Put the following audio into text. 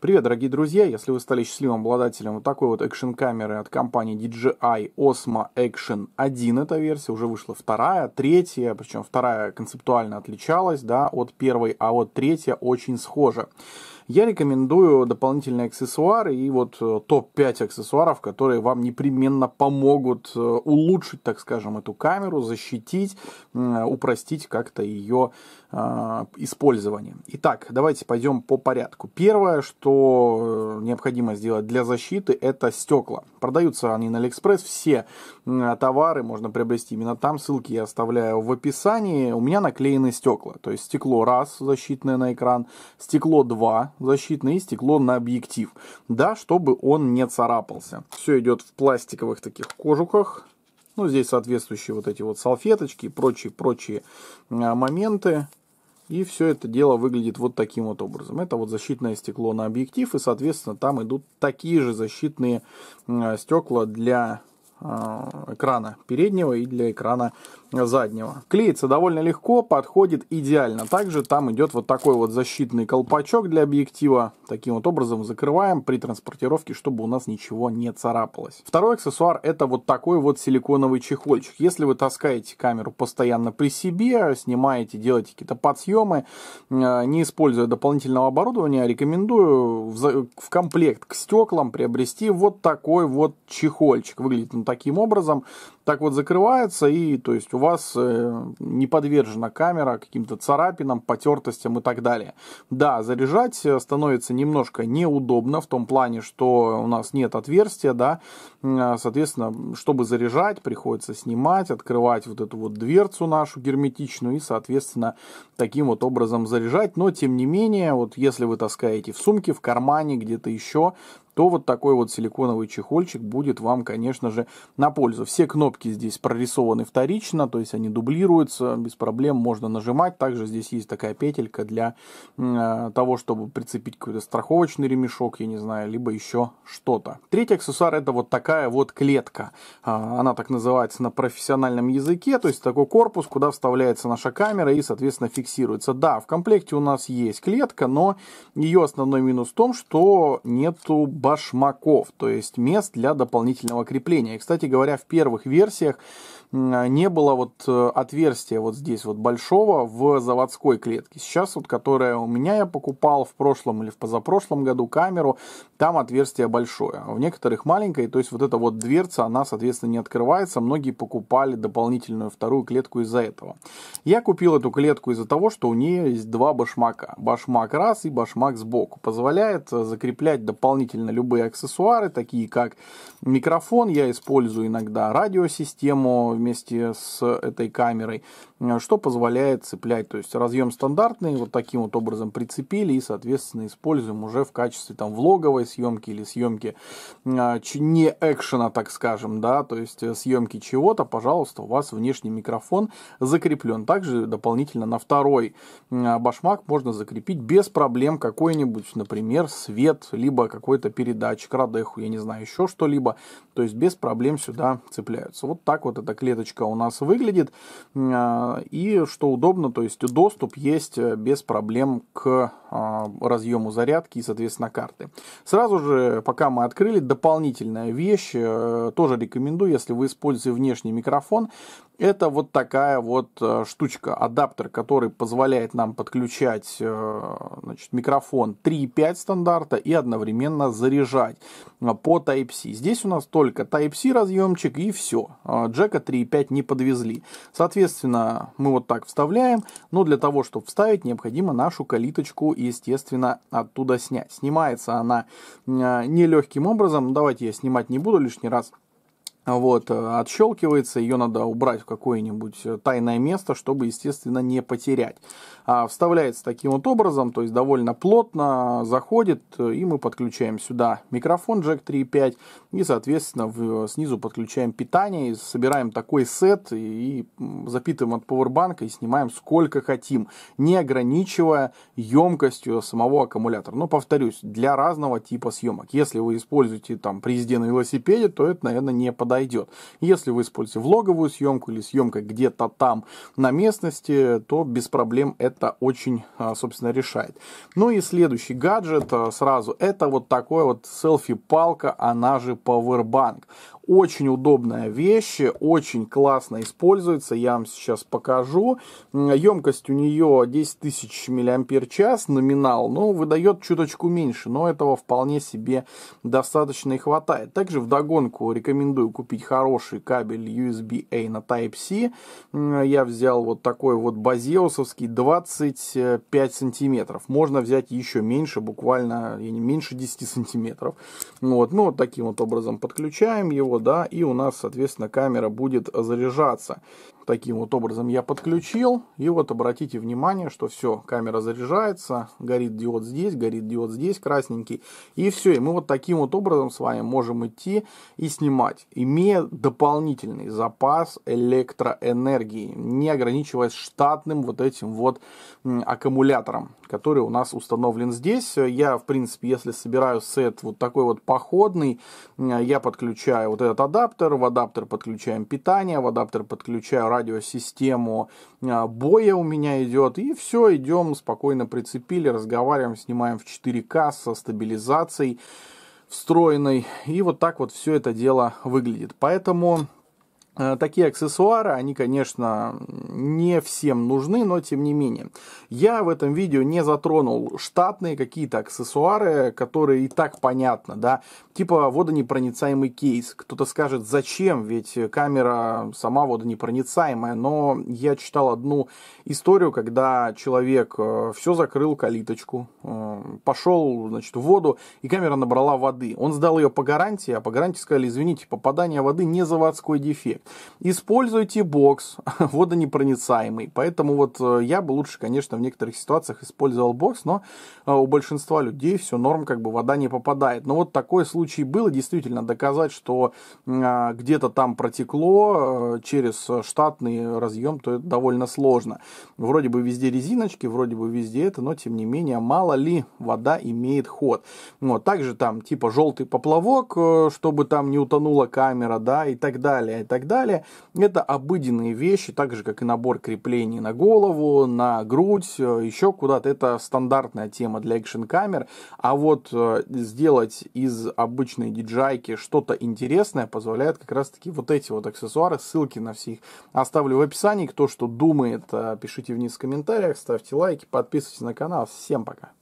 Привет, дорогие друзья! Если вы стали счастливым обладателем вот такой вот экшн-камеры от компании DJI Osmo Action 1, эта версия уже вышла вторая, третья, причем вторая концептуально отличалась да, от первой, а вот третья очень схожа я рекомендую дополнительные аксессуары и вот э, топ-5 аксессуаров, которые вам непременно помогут э, улучшить, так скажем, эту камеру, защитить, упростить как-то ее э, использование. Итак, давайте пойдем по порядку. Первое, что необходимо сделать для защиты, это стекла. Продаются они на Алиэкспресс, все товары можно приобрести именно там, ссылки я оставляю в описании. У меня наклеены стекла, то есть стекло раз защитное на экран, стекло 2 защитное и стекло на объектив. Да, чтобы он не царапался. Все идет в пластиковых таких кожухах. Ну, здесь соответствующие вот эти вот салфеточки и прочие-прочие а, моменты. И все это дело выглядит вот таким вот образом. Это вот защитное стекло на объектив, и, соответственно, там идут такие же защитные а, стекла для а, экрана переднего и для экрана заднего. Клеится довольно легко, подходит идеально. Также там идет вот такой вот защитный колпачок для объектива. Таким вот образом закрываем при транспортировке, чтобы у нас ничего не царапалось. Второй аксессуар это вот такой вот силиконовый чехольчик. Если вы таскаете камеру постоянно при себе, снимаете, делаете какие-то подсъемы, э, не используя дополнительного оборудования, рекомендую в комплект к стеклам приобрести вот такой вот чехольчик. Выглядит он таким образом. Так вот закрывается и, то есть, вас э, не подвержена камера каким-то царапинам, потертостям и так далее. Да, заряжать э, становится немножко неудобно в том плане, что у нас нет отверстия, да, а, соответственно, чтобы заряжать, приходится снимать, открывать вот эту вот дверцу нашу герметичную и, соответственно, таким вот образом заряжать, но тем не менее, вот если вы таскаете в сумке, в кармане, где-то еще, то вот такой вот силиконовый чехольчик будет вам, конечно же, на пользу. Все кнопки здесь прорисованы вторично, то есть они дублируются, без проблем можно нажимать. Также здесь есть такая петелька для э, того, чтобы прицепить какой-то страховочный ремешок, я не знаю, либо еще что-то. Третий аксессуар это вот такая вот клетка. Э, она так называется на профессиональном языке, то есть такой корпус, куда вставляется наша камера и, соответственно, фиксируется. Да, в комплекте у нас есть клетка, но ее основной минус в том, что нету башмаков, то есть мест для дополнительного крепления. И, кстати говоря, в первых версиях а, не было вот э, отверстия вот здесь вот большого в заводской клетке. Сейчас вот, которая у меня я покупал в прошлом или в позапрошлом году камеру, там отверстие большое. В а некоторых маленькое, то есть вот эта вот дверца, она, соответственно, не открывается. Многие покупали дополнительную вторую клетку из-за этого. Я купил эту клетку из-за того, что у нее есть два башмака. Башмак раз и башмак сбоку. Позволяет э, закреплять дополнительно любые аксессуары, такие как микрофон, я использую иногда радиосистему, вместе с этой камерой, э, что позволяет цеплять. То есть разъем стандартный, вот таким вот образом прицепили и, соответственно, используем уже в качестве там влоговой съемки или съемки э, не экшена, так скажем, да, то есть э, съемки чего-то, пожалуйста, у вас внешний микрофон закреплен. Также дополнительно на второй башмак можно закрепить без проблем какой-нибудь, например, свет, либо какой-то передатчик, радеху, я не знаю, еще что-либо. То есть без проблем сюда цепляются. Вот так вот это клей клеточка у нас выглядит. А, и что удобно, то есть доступ есть э, без проблем к а, разъему зарядки и, соответственно, карты. Сразу же, пока мы открыли, дополнительная вещь, э, тоже рекомендую, если вы используете внешний микрофон, это вот такая вот э, штучка, адаптер, который позволяет нам подключать э, значит, микрофон 3.5 стандарта и одновременно заряжать по Type-C. Здесь у нас только Type-C разъемчик и все. Джека 3.5 не подвезли. Соответственно, мы вот так вставляем, но для того, чтобы вставить, необходимо нашу калиточку естественно, оттуда снять. Снимается она э, нелегким образом. Давайте я снимать не буду лишний раз вот, э, отщелкивается, ее надо убрать в какое-нибудь э, тайное место, чтобы, естественно, не потерять. А вставляется таким вот образом, то есть довольно плотно заходит, э, и мы подключаем сюда микрофон Jack 3.5, и, соответственно, в, снизу подключаем питание, и собираем такой сет, и, и запитываем от пауэрбанка, и снимаем сколько хотим, не ограничивая емкостью самого аккумулятора. Но, повторюсь, для разного типа съемок. Если вы используете там при езде на велосипеде, то это, наверное, не подойдет подойдет. Если вы используете влоговую съемку или съемка где-то там на местности, то без проблем это очень, а, собственно, решает. Ну и следующий гаджет а, сразу, это вот такой вот селфи-палка, она же Powerbank. Очень удобная вещь, очень классно используется, я вам сейчас покажу. Емкость у нее 10 тысяч миллиампер час, номинал, но выдает чуточку меньше, но этого вполне себе достаточно и хватает. Также вдогонку рекомендую купить хороший кабель USB-A на Type-C. Я взял вот такой вот базеусовский 25 сантиметров. Можно взять еще меньше, буквально меньше 10 сантиметров. Вот, ну вот таким вот образом подключаем его, да, и у нас, соответственно, камера будет заряжаться таким вот образом я подключил. И вот обратите внимание, что все, камера заряжается, горит диод здесь, горит диод здесь красненький. И все, и мы вот таким вот образом с вами можем идти и снимать, имея дополнительный запас электроэнергии, не ограничиваясь штатным вот этим вот аккумулятором, который у нас установлен здесь. Я, в принципе, если собираю сет вот такой вот походный, я подключаю вот этот адаптер, в адаптер подключаем питание, в адаптер подключаю радиосистему а, боя у меня идет. И все, идем, спокойно прицепили, разговариваем, снимаем в 4К со стабилизацией встроенной. И вот так вот все это дело выглядит. Поэтому Э, такие аксессуары, они, конечно, не всем нужны, но тем не менее. Я в этом видео не затронул штатные какие-то аксессуары, которые и так понятно, да, типа водонепроницаемый кейс. Кто-то скажет, зачем, ведь камера сама водонепроницаемая, но я читал одну историю, когда человек э, все закрыл калиточку, э, пошел, значит, в воду, и камера набрала воды. Он сдал ее по гарантии, а по гарантии сказали, извините, попадание воды не заводской дефект. Используйте бокс водонепроницаемый. Поэтому вот э, я бы лучше, конечно, в некоторых ситуациях использовал бокс, но э, у большинства людей все норм, как бы вода не попадает. Но вот такой случай был, действительно доказать, что а, где-то там протекло э, через штатный разъем, то это довольно сложно. Вроде бы везде резиночки, вроде бы везде это, но тем не менее, мало ли вода имеет ход. Вот, также там типа желтый поплавок, чтобы там не утонула камера, да, и так далее, и так далее далее. Это обыденные вещи, так же, как и набор креплений на голову, на грудь, э, еще куда-то. Это стандартная тема для экшн-камер. А вот э, сделать из обычной диджайки что-то интересное позволяет как раз-таки вот эти вот аксессуары. Ссылки на все их оставлю в описании. Кто что думает, э, пишите вниз в комментариях, ставьте лайки, подписывайтесь на канал. Всем пока!